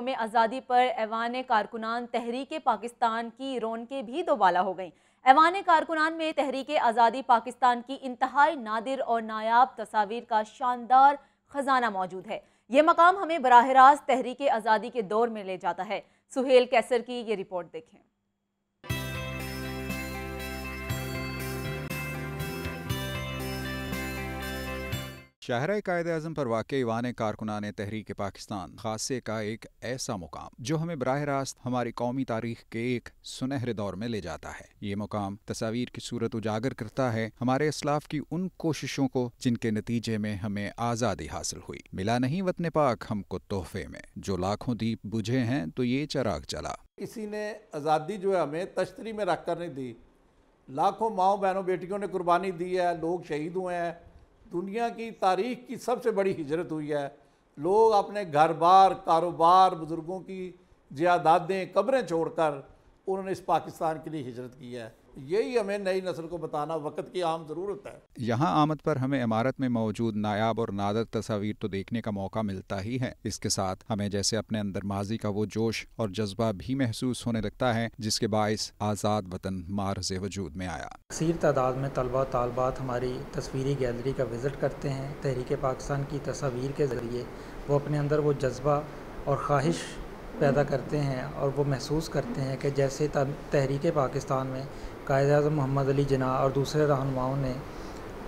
में आज़ादी पर ऐवान कारकुनान तहरीक पाकिस्तान की रौनकें भी दोबाला हो गई ऐवान कारकुनान में तहरीक आज़ादी पाकिस्तान की इंतहाई नादिर और नायाब तस्वीर का शानदार खजाना मौजूद है यह मकाम हमें बरह रास्त तहरीक आज़ादी के दौर में ले जाता है सुहेल कैसर की ये रिपोर्ट देखें शाहरा कायद अजम पर वाकई ईवान कारकुनान तहरीक पाकिस्तान खासे का एक ऐसा मुकाम जो हमें बरह रास्त हमारी कौमी तारीख के एक सुनहरे दौर में ले जाता है ये मुकाम तस्वीर की सूरत उजागर करता है हमारे असलाफ की उन कोशिशों को जिनके नतीजे में हमें आज़ादी हासिल हुई मिला नहीं वतन पाक हमको तोहफे में जो लाखों दीप बुझे हैं तो ये चराग चला किसी ने आज़ादी जो है हमें तश्तरी में रख कर नहीं दी लाखों माओ बहनों बेटियों ने कुर्बानी दी है लोग शहीद हुए हैं दुनिया की तारीख की सबसे बड़ी हिजरत हुई है लोग अपने घर बार कारोबार बुज़ुर्गों की ज़्यादातें कब्रें छोड़कर उन्होंने इस पाकिस्तान के लिए हिजरत की है यही हमें नई नस्ल को बताना वक्त की आम ज़रूरत है यहाँ आमद पर हमें इमारत में मौजूद नायाब और नादर तस्वीर तो देखने का मौका मिलता ही है इसके साथ हमें जैसे अपने अंदर माजी का वो जोश और जज्बा भी महसूस होने लगता है जिसके बायस आज़ाद वतन मार्ज वजूद में आया कसर तादाद में तलबा तलबात हमारी तस्वीरी गैलरी का विज़िट करते हैं तहरीक पाकिस्तान की तस्वीर के ज़रिए वो अपने अंदर वो जज्बा और ख्वाहिश पैदा करते हैं और वो महसूस करते हैं कि जैसे तहरीक पाकिस्तान में कायद अजम मोहम्मद अली जना और दूसरे रहनुमाओं ने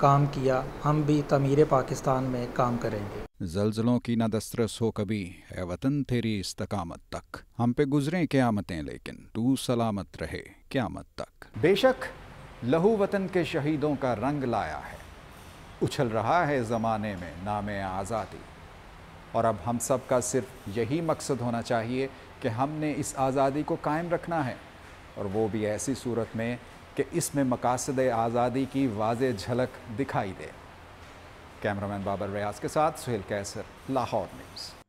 काम किया हम भी तमीर पाकिस्तान में काम करेंगे जलजलों की ना दस्तरस हो कभी है वतन तेरी इस्तकामत तक हम पे गुजरें क्यामतें लेकिन तू सलामत रहे क्यामत तक बेशक लहू वतन के शहीदों का रंग लाया है उछल रहा है ज़माने में नाम आज़ादी और अब हम सब का सिर्फ यही मकसद होना चाहिए कि हमने इस आज़ादी को कायम रखना है और वो भी ऐसी सूरत में कि इसमें मकासद आज़ादी की वाज झलक दिखाई दे कैमरामैन बाबर रियाज के साथ सुहेल कैसर लाहौर न्यूज़